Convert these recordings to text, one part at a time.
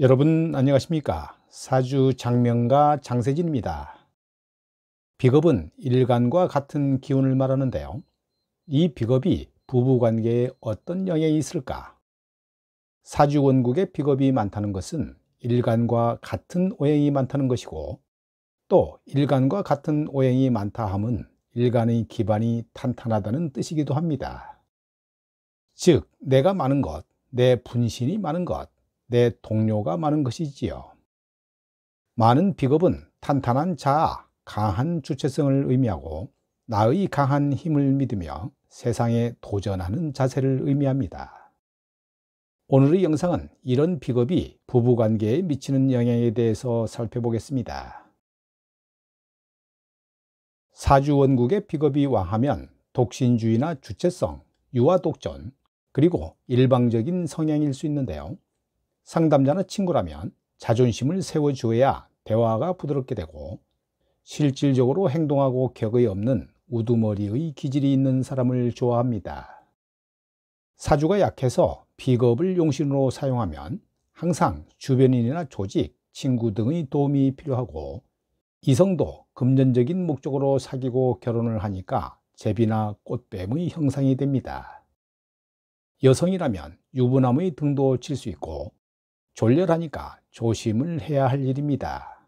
여러분 안녕하십니까 사주 장명가 장세진입니다 비겁은 일간과 같은 기운을 말하는데요 이 비겁이 부부관계에 어떤 영향이 있을까 사주 원국에 비겁이 많다는 것은 일간과 같은 오행이 많다는 것이고 또 일간과 같은 오행이 많다 함은 일간의 기반이 탄탄하다는 뜻이기도 합니다 즉 내가 많은 것, 내 분신이 많은 것내 동료가 많은 것이지요. 많은 비겁은 탄탄한 자아, 강한 주체성을 의미하고 나의 강한 힘을 믿으며 세상에 도전하는 자세를 의미합니다. 오늘의 영상은 이런 비겁이 부부관계에 미치는 영향에 대해서 살펴보겠습니다. 사주원국의 비겁이 와하면 독신주의나 주체성, 유아독존 그리고 일방적인 성향일 수 있는데요. 상담자는 친구라면 자존심을 세워주어야 대화가 부드럽게 되고 실질적으로 행동하고 격의 없는 우두머리의 기질이 있는 사람을 좋아합니다. 사주가 약해서 비겁을 용신으로 사용하면 항상 주변인이나 조직, 친구 등의 도움이 필요하고 이성도 금전적인 목적으로 사귀고 결혼을 하니까 제비나 꽃뱀의 형상이 됩니다. 여성이라면 유부남의 등도 칠 수 있고 졸렬하니까 조심을 해야 할 일입니다.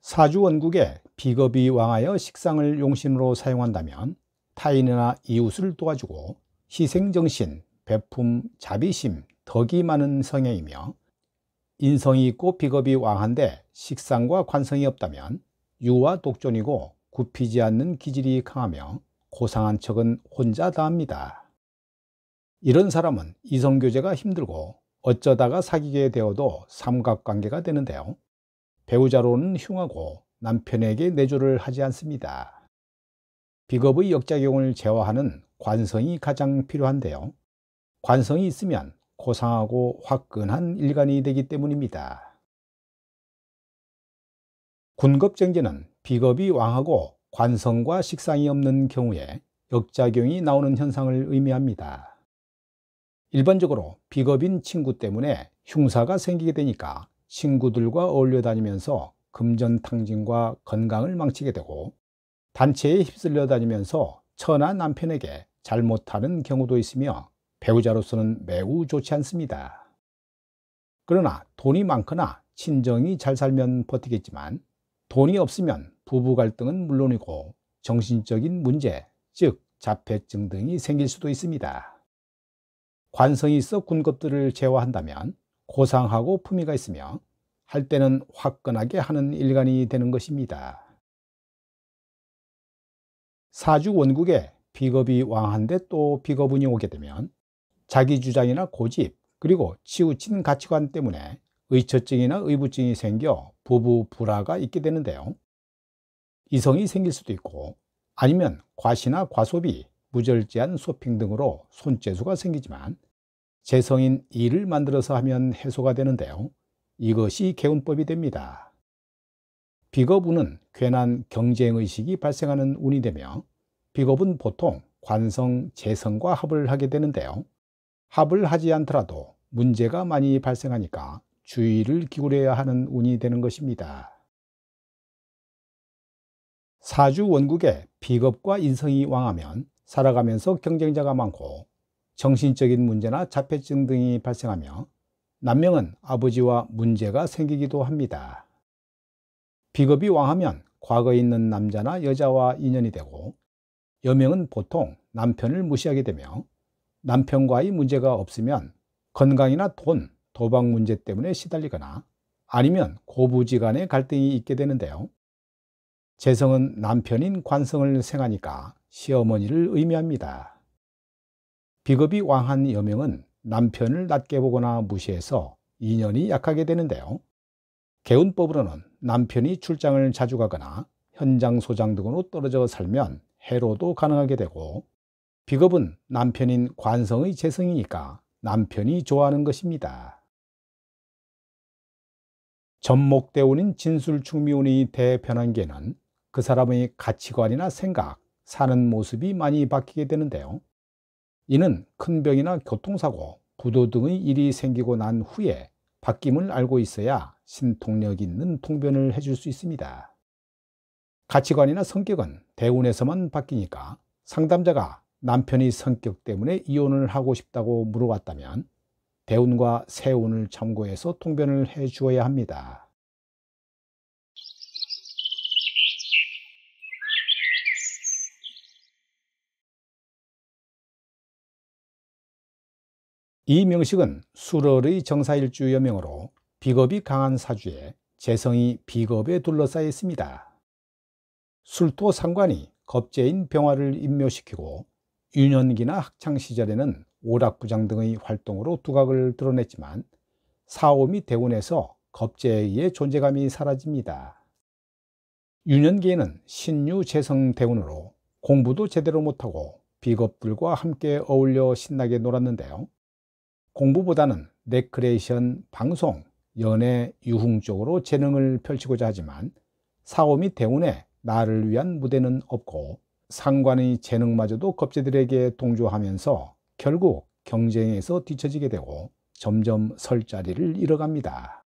사주 원국에 비겁이 왕하여 식상을 용신으로 사용한다면 타인이나 이웃을 도와주고 희생정신, 배품, 자비심, 덕이 많은 성향이며 인성이 있고 비겁이 왕한데 식상과 관성이 없다면 유와 독존이고 굽히지 않는 기질이 강하며 고상한 척은 혼자 다합니다. 이런 사람은 이성교제가 힘들고 어쩌다가 사귀게 되어도 삼각관계가 되는데요. 배우자로는 흉하고 남편에게 내조를 하지 않습니다. 비겁의 역작용을 제어하는 관성이 가장 필요한데요. 관성이 있으면 고상하고 화끈한 일간이 되기 때문입니다. 군겁쟁제는 비겁이 왕하고 관성과 식상이 없는 경우에 역작용이 나오는 현상을 의미합니다. 일반적으로 비겁인 친구 때문에 흉사가 생기게 되니까 친구들과 어울려 다니면서 금전탕진과 건강을 망치게 되고 단체에 휩쓸려 다니면서 처나 남편에게 잘못하는 경우도 있으며 배우자로서는 매우 좋지 않습니다. 그러나 돈이 많거나 친정이 잘 살면 버티겠지만 돈이 없으면 부부 갈등은 물론이고 정신적인 문제, 즉 자폐증 등이 생길 수도 있습니다. 관성이 있어 군것들을 제어한다면 고상하고 품위가 있으며 할 때는 화끈하게 하는 일간이 되는 것입니다. 사주 원국에 비겁이 왕한데 또 비겁운이 오게 되면 자기 주장이나 고집 그리고 치우친 가치관 때문에 의처증이나 의부증이 생겨 부부 불화가 있게 되는데요. 이성이 생길 수도 있고 아니면 과시나 과소비 무절제한 쇼핑 등으로 손재수가 생기지만 재성인 일을 만들어서 하면 해소가 되는데요. 이것이 개운법이 됩니다. 비겁운은 괜한 경쟁의식이 발생하는 운이 되며 비겁은 보통 관성, 재성과 합을 하게 되는데요. 합을 하지 않더라도 문제가 많이 발생하니까 주의를 기울여야 하는 운이 되는 것입니다. 사주 원국에 비겁과 인성이 왕하면 살아가면서 경쟁자가 많고 정신적인 문제나 자폐증 등이 발생하며 남명은 아버지와 문제가 생기기도 합니다. 비겁이 왕하면 과거에 있는 남자나 여자와 인연이 되고 여명은 보통 남편을 무시하게 되며 남편과의 문제가 없으면 건강이나 돈, 도박 문제 때문에 시달리거나 아니면 고부지간의 갈등이 있게 되는데요. 재성은 남편인 관성을 생하니까 시어머니를 의미합니다. 비겁이 왕한 여명은 남편을 낮게 보거나 무시해서 인연이 약하게 되는데요. 개운법으로는 남편이 출장을 자주 가거나 현장 소장 등으로 떨어져 살면 해로도 가능하게 되고 비겁은 남편인 관성의 재성이니까 남편이 좋아하는 것입니다. 접목대운인 진술충미운이 대변한계는 그 사람의 가치관이나 생각, 사는 모습이 많이 바뀌게 되는데요. 이는 큰 병이나 교통사고, 구도 등의 일이 생기고 난 후에 바뀜을 알고 있어야 신통력 있는 통변을 해줄 수 있습니다. 가치관이나 성격은 대운에서만 바뀌니까 상담자가 남편이 성격 때문에 이혼을 하고 싶다고 물어봤다면 대운과 세운을 참고해서 통변을 해주어야 합니다. 이 명식은 수럴의 정사일주여명으로 비겁이 강한 사주에 재성이 비겁에 둘러싸여 있습니다. 술토 상관이 겁재인 병화를 임묘시키고 유년기나 학창시절에는 오락부장 등의 활동으로 두각을 드러냈지만 사오미 대운에서 겁재의 존재감이 사라집니다. 유년기에는 신유 재성 대운으로 공부도 제대로 못하고 비겁들과 함께 어울려 신나게 놀았는데요. 공부보다는 레크레이션, 방송, 연애, 유흥 쪽으로 재능을 펼치고자 하지만 사오 미 대운에 나를 위한 무대는 없고 상관의 재능마저도 겁제들에게 동조하면서 결국 경쟁에서 뒤처지게 되고 점점 설 자리를 잃어갑니다.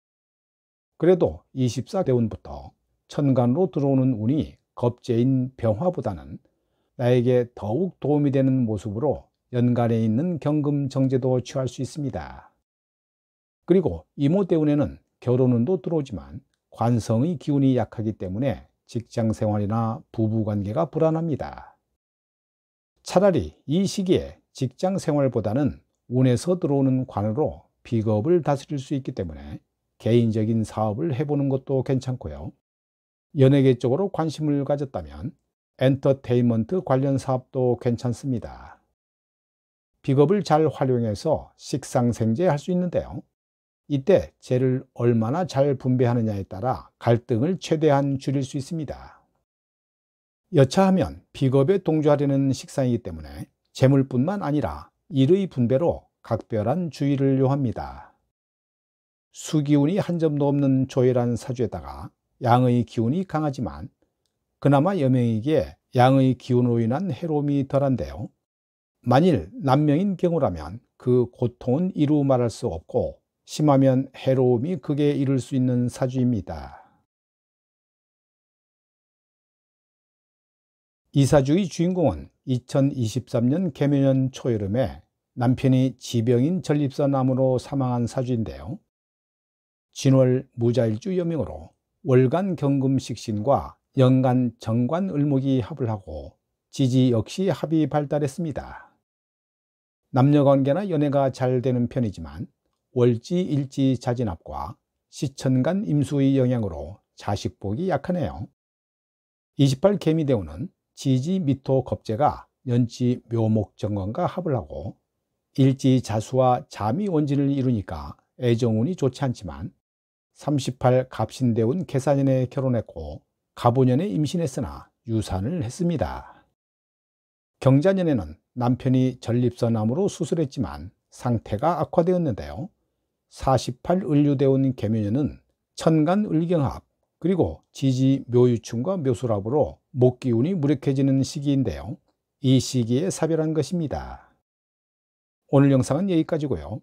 그래도 24대운부터 천간으로 들어오는 운이 겁제인 병화보다는 나에게 더욱 도움이 되는 모습으로 연간에 있는 경금 정제도 취할 수 있습니다. 그리고 이모대운에는 결혼운도 들어오지만 관성의 기운이 약하기 때문에 직장생활이나 부부관계가 불안합니다. 차라리 이 시기에 직장생활보다는 운에서 들어오는 관으로 비겁을 다스릴 수 있기 때문에 개인적인 사업을 해보는 것도 괜찮고요. 연예계 쪽으로 관심을 가졌다면 엔터테인먼트 관련 사업도 괜찮습니다. 비겁을 잘 활용해서 식상생제할 수 있는데요. 이때 재를 얼마나 잘 분배하느냐에 따라 갈등을 최대한 줄일 수 있습니다. 여차하면 비겁에 동조하려는 식상이기 때문에 재물뿐만 아니라 일의 분배로 각별한 주의를 요합니다. 수기운이 한 점도 없는 조혈한 사주에다가 양의 기운이 강하지만 그나마 여명에게 양의 기운으로 인한 해로움이 덜한데요. 만일 난명인 경우라면 그 고통은 이루 말할 수 없고 심하면 해로움이 극에 이를 수 있는 사주입니다. 이 사주의 주인공은 2023년 개묘년 초여름에 남편이 지병인 전립선암으로 사망한 사주인데요. 진월 무자일주 여명으로 월간 경금식신과 연간 정관 을목이 합을 하고 지지 역시 합이 발달했습니다. 남녀관계나 연애가 잘 되는 편이지만 월지 일지 자진압과 시천간 임수의 영향으로 자식복이 약하네요. 28개미 대우는 지지 미토 겁재가 연지 묘목 정관과 합을 하고 일지 자수와 잠이 원진을 이루니까 애정운이 좋지 않지만 38 갑신대운 계산년에 결혼했고 갑오년에 임신했으나 유산을 했습니다. 경자년에는 남편이 전립선암으로 수술했지만 상태가 악화되었는데요. 48 을류대원 개묘년은 천간을경합 그리고 지지 묘유충과 묘술합으로 목기운이 무력해지는 시기인데요. 이 시기에 사별한 것입니다. 오늘 영상은 여기까지고요.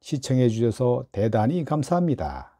시청해 주셔서 대단히 감사합니다.